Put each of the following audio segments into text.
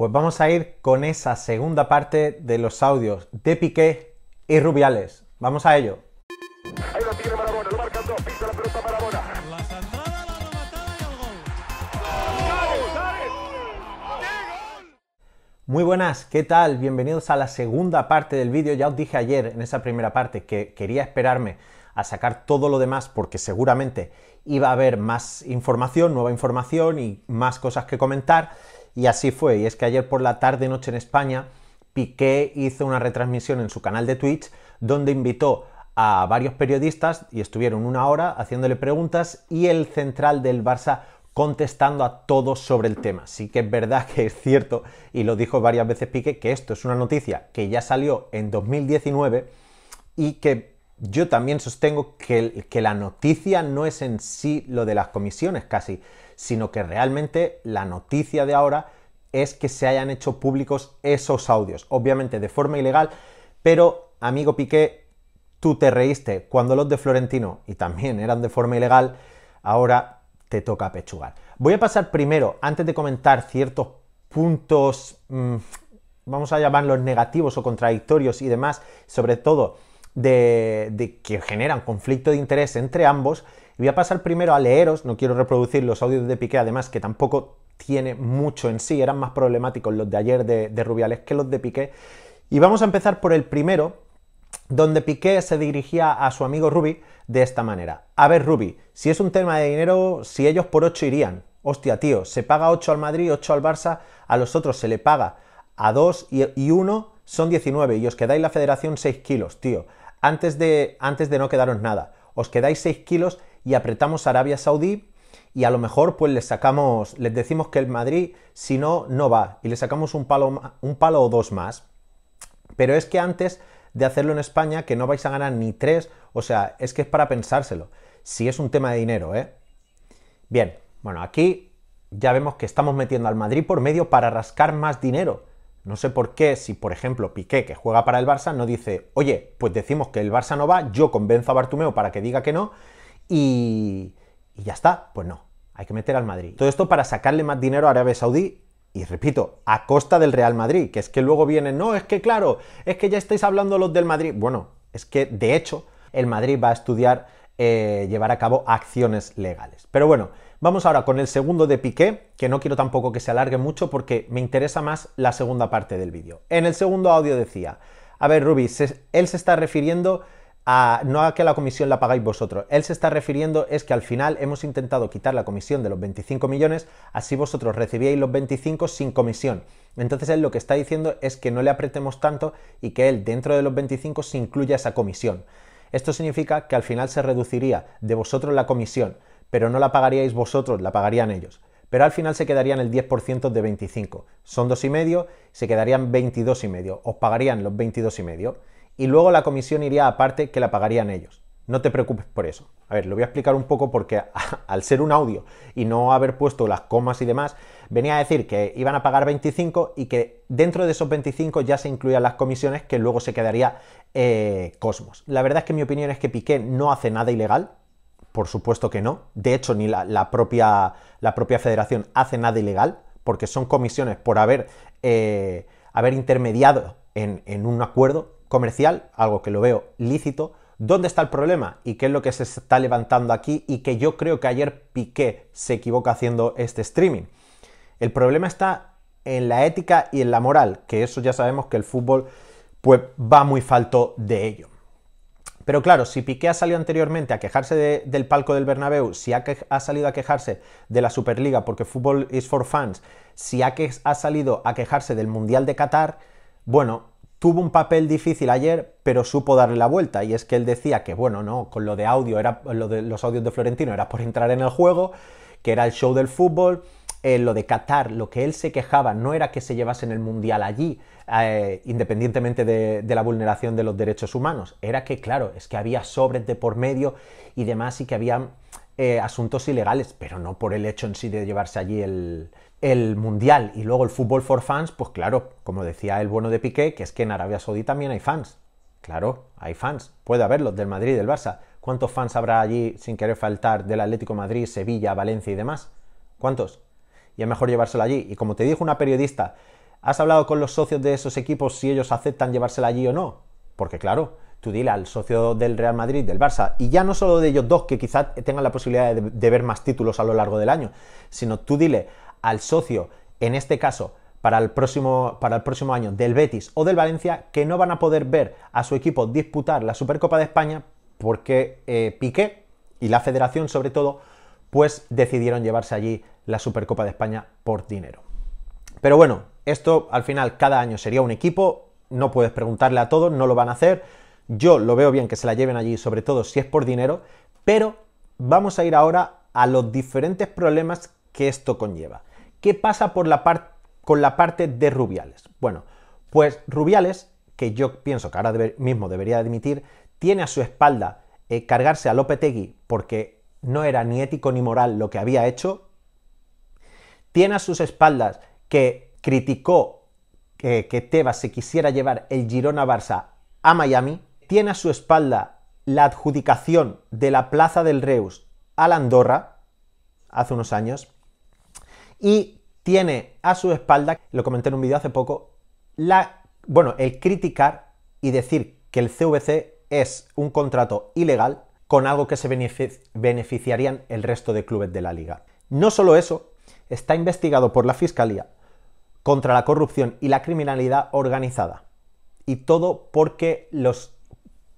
Pues vamos a ir con esa segunda parte de los audios de Piqué y Rubiales. Vamos a ello. Muy buenas, ¿qué tal? Bienvenidos a la segunda parte del vídeo. Ya os dije ayer en esa primera parte que quería esperarme a sacar todo lo demás porque seguramente iba a haber más información, nueva información y más cosas que comentar y así fue, y es que ayer por la tarde noche en España, Piqué hizo una retransmisión en su canal de Twitch donde invitó a varios periodistas y estuvieron una hora haciéndole preguntas y el central del Barça contestando a todos sobre el tema. Sí que es verdad que es cierto, y lo dijo varias veces Piqué, que esto es una noticia que ya salió en 2019 y que yo también sostengo que, la noticia no es en sí lo de las comisiones casi, sino que realmente la noticia de ahora es que se hayan hecho públicos esos audios, obviamente de forma ilegal, pero amigo Piqué, tú te reíste cuando los de Florentino, y también eran de forma ilegal, ahora te toca pechugar. Voy a pasar primero, antes de comentar ciertos puntos, mm, vamos a llamarlos negativos o contradictorios y demás, sobre todo de, que generan conflicto de interés entre ambos. Voy a pasar primero a leeros, no quiero reproducir los audios de Piqué, además que tampoco tiene mucho en sí, eran más problemáticos los de ayer de, de Rubiales que los de Piqué. Y vamos a empezar por el primero, donde Piqué se dirigía a su amigo Rubi de esta manera. A ver, Rubi, si es un tema de dinero, si ellos por 8 irían. Hostia, tío, se paga 8 al Madrid, 8 al Barça, a los otros se le paga a 2 y 1 son 19 y os quedáis la federación 6 kilos, tío antes de, antes de no quedaros nada. Os quedáis 6 kilos y apretamos a Arabia Saudí y a lo mejor pues les sacamos, les decimos que el Madrid si no, no va y le sacamos un palo, un palo o dos más. Pero es que antes de hacerlo en España, que no vais a ganar ni tres, o sea, es que es para pensárselo, si es un tema de dinero, ¿eh? Bien, bueno, aquí ya vemos que estamos metiendo al Madrid por medio para rascar más dinero. No sé por qué, si por ejemplo Piqué, que juega para el Barça, no dice, oye, pues decimos que el Barça no va, yo convenzo a Bartumeo para que diga que no y, ya está. Pues no, hay que meter al Madrid. Todo esto para sacarle más dinero a Arabia Saudí y repito, a costa del Real Madrid, que es que luego vienen, no, es que claro, es que ya estáis hablando los del Madrid. Bueno, es que de hecho el Madrid va a estudiar eh, llevar a cabo acciones legales. Pero bueno, Vamos ahora con el segundo de Piqué, que no quiero tampoco que se alargue mucho porque me interesa más la segunda parte del vídeo. En el segundo audio decía, a ver Ruby él se está refiriendo a, no a que la comisión la pagáis vosotros. Él se está refiriendo es que al final hemos intentado quitar la comisión de los 25 millones, así vosotros recibíais los 25 sin comisión. Entonces él lo que está diciendo es que no le apretemos tanto y que él dentro de los 25 se incluya esa comisión. Esto significa que al final se reduciría de vosotros la comisión pero no la pagaríais vosotros, la pagarían ellos. Pero al final se quedarían el 10% de 25. Son dos y medio, se quedarían 22 y medio. Os pagarían los 22 y medio. Y luego la comisión iría aparte que la pagarían ellos. No te preocupes por eso. A ver, lo voy a explicar un poco porque al ser un audio y no haber puesto las comas y demás, venía a decir que iban a pagar 25 y que dentro de esos 25 ya se incluían las comisiones que luego se quedaría eh, Cosmos. La verdad es que mi opinión es que Piqué no hace nada ilegal, por supuesto que no. De hecho, ni la, propia, la propia, federación hace nada ilegal, porque son comisiones por haber, eh, haber intermediado en, en, un acuerdo comercial, algo que lo veo lícito. ¿Dónde está el problema? ¿Y qué es lo que se está levantando aquí? Y que yo creo que ayer Piqué se equivoca haciendo este streaming. El problema está en la ética y en la moral, que eso ya sabemos que el fútbol pues va muy falto de ello. Pero claro, si Piqué ha salido anteriormente a quejarse del palco del Bernabéu, si ha, salido a quejarse de la Superliga porque fútbol is for fans, si ha, que, ha salido a quejarse del Mundial de Qatar, bueno, tuvo un papel difícil ayer, pero supo darle la vuelta. Y es que él decía que, bueno, no, con lo de audio, era, lo de los audios de Florentino era por entrar en el juego, que era el show del fútbol, eh, lo de Qatar, lo que él se quejaba no era que se llevasen el Mundial allí, eh, independientemente de, la vulneración de los derechos humanos, era que, claro, es que había sobres de por medio y demás y que había eh, asuntos ilegales, pero no por el hecho en sí de llevarse allí el, Mundial. Y luego el fútbol for fans, pues claro, como decía el bueno de Piqué, que es que en Arabia Saudí también hay fans. Claro, hay fans, puede haberlos del Madrid del Barça. ¿Cuántos fans habrá allí sin querer faltar del Atlético Madrid, Sevilla, Valencia y demás? ¿Cuántos? y es mejor llevársela allí. Y como te dijo una periodista, ¿has hablado con los socios de esos equipos si ellos aceptan llevársela allí o no? Porque claro, tú dile al socio del Real Madrid, del Barça, y ya no solo de ellos dos, que quizás tengan la posibilidad de, ver más títulos a lo largo del año, sino tú dile al socio, en este caso, para el, próximo, para el próximo año del Betis o del Valencia, que no van a poder ver a su equipo disputar la Supercopa de España porque eh, Piqué y la federación sobre todo, pues decidieron llevarse allí la Supercopa de España por dinero. Pero bueno, esto al final cada año sería un equipo, no puedes preguntarle a todos, no lo van a hacer. Yo lo veo bien que se la lleven allí, sobre todo si es por dinero, pero vamos a ir ahora a los diferentes problemas que esto conlleva. ¿Qué pasa por la con la parte de Rubiales? Bueno, pues Rubiales, que yo pienso que ahora mismo debería admitir, tiene a su espalda eh, cargarse a Lopetegui porque no era ni ético ni moral lo que había hecho, tiene a sus espaldas que criticó que, Tebas se quisiera llevar el Girona Barça a Miami, tiene a su espalda la adjudicación de la plaza del Reus a la Andorra hace unos años y tiene a su espalda, lo comenté en un vídeo hace poco, la, bueno, el criticar y decir que el CVC es un contrato ilegal con algo que se beneficiarían el resto de clubes de la liga. No solo eso, está investigado por la Fiscalía contra la corrupción y la criminalidad organizada. Y todo porque los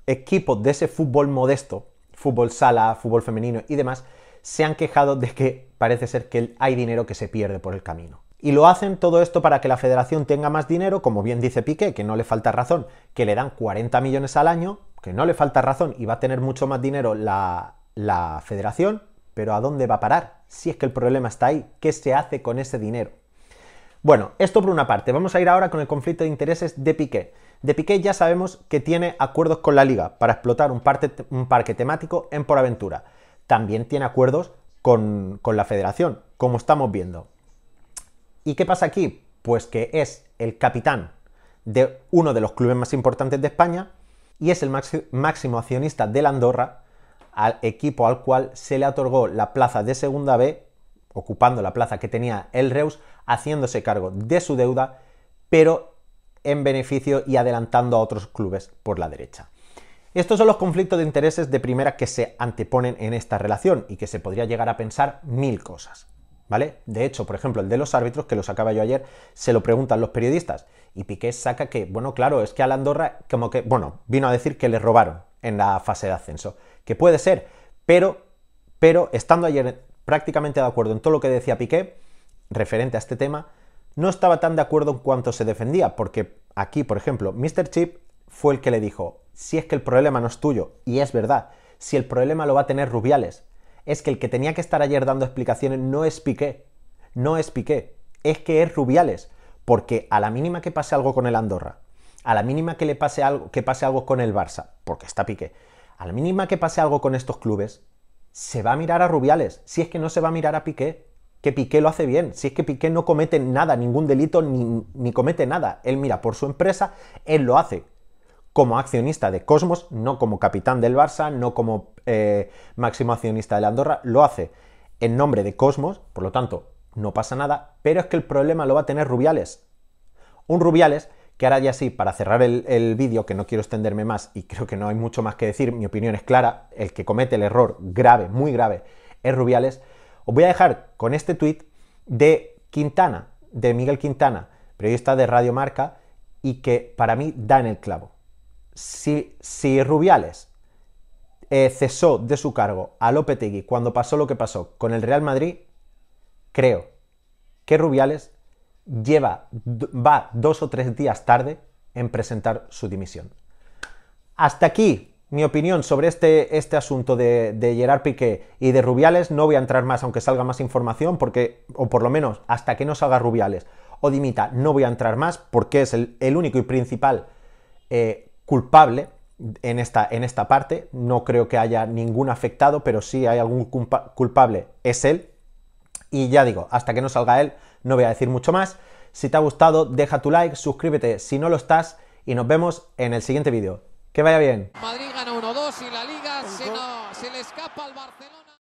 equipos de ese fútbol modesto, fútbol sala, fútbol femenino y demás, se han quejado de que parece ser que hay dinero que se pierde por el camino. Y lo hacen todo esto para que la federación tenga más dinero, como bien dice Piqué, que no le falta razón, que le dan 40 millones al año, que no le falta razón y va a tener mucho más dinero la, federación, pero ¿a dónde va a parar? Si es que el problema está ahí, ¿qué se hace con ese dinero? Bueno, esto por una parte. Vamos a ir ahora con el conflicto de intereses de Piqué. De Piqué ya sabemos que tiene acuerdos con la liga para explotar un, parque temático en Poraventura. También tiene acuerdos con, con la federación, como estamos viendo. ¿Y qué pasa aquí? Pues que es el capitán de uno de los clubes más importantes de España y es el máximo accionista de la Andorra al equipo al cual se le otorgó la plaza de segunda B, ocupando la plaza que tenía el Reus, haciéndose cargo de su deuda, pero en beneficio y adelantando a otros clubes por la derecha. Estos son los conflictos de intereses de primera que se anteponen en esta relación y que se podría llegar a pensar mil cosas. ¿Vale? De hecho, por ejemplo, el de los árbitros, que lo sacaba yo ayer, se lo preguntan los periodistas. Y Piqué saca que, bueno, claro, es que a la Andorra, como que, bueno, vino a decir que le robaron en la fase de ascenso. Que puede ser, pero, pero estando ayer prácticamente de acuerdo en todo lo que decía Piqué, referente a este tema, no estaba tan de acuerdo en cuanto se defendía, porque aquí, por ejemplo, Mr. Chip fue el que le dijo, si es que el problema no es tuyo, y es verdad, si el problema lo va a tener Rubiales, es que el que tenía que estar ayer dando explicaciones no es Piqué, no es Piqué, es que es Rubiales, porque a la mínima que pase algo con el Andorra, a la mínima que le pase algo, que pase algo con el Barça, porque está Piqué, a la mínima que pase algo con estos clubes, se va a mirar a Rubiales, si es que no se va a mirar a Piqué, que Piqué lo hace bien, si es que Piqué no comete nada, ningún delito, ni, comete nada, él mira por su empresa, él lo hace como accionista de Cosmos, no como capitán del Barça, no como eh, máximo accionista de Andorra, lo hace en nombre de Cosmos, por lo tanto, no pasa nada, pero es que el problema lo va a tener Rubiales. Un Rubiales que ahora ya sí, para cerrar el, vídeo, que no quiero extenderme más y creo que no hay mucho más que decir, mi opinión es clara, el que comete el error grave, muy grave, es Rubiales, os voy a dejar con este tuit de Quintana, de Miguel Quintana, periodista de Radio Marca, y que para mí da en el clavo. Si, si Rubiales eh, cesó de su cargo a Lopetegui cuando pasó lo que pasó con el Real Madrid, creo que Rubiales lleva, va dos o tres días tarde en presentar su dimisión. Hasta aquí mi opinión sobre este, este asunto de, Gerard Piqué y de Rubiales. No voy a entrar más, aunque salga más información, porque, o por lo menos hasta que no salga Rubiales o dimita, no voy a entrar más, porque es el, único y principal eh, culpable en esta, en esta parte. No creo que haya ningún afectado, pero sí hay algún culpable, es él, y ya digo, hasta que no salga él, no voy a decir mucho más. Si te ha gustado, deja tu like, suscríbete si no lo estás y nos vemos en el siguiente vídeo. Que vaya bien. 2 y la liga se, le escapa